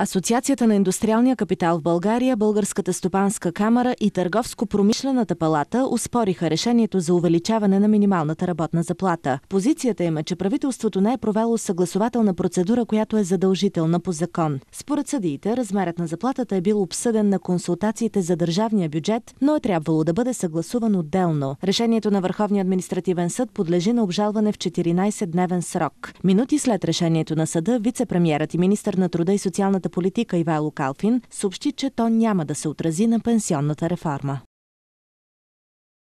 Асоциацията на индустриалния капитал в България, Българската стопанска камера и Търговско-промишлената палата успориха решението за увеличаване на минималната работна заплата. Позицията им е, че правителството не е провело съгласователна процедура, която е задължителна по закон. Според съдиите, размерът на заплатата е бил обсъден на консултациите за държавния бюджет, но е трябвало да бъде съгласуван отделно. Решението на Върховния административен съд подлежи на обжалване в 14-дневен срок. Минути след решението на съда, вице-премьерът и министър на труда и социалната политика Ивайло Калфин съобщи, че то няма да се отрази на пенсионната реформа.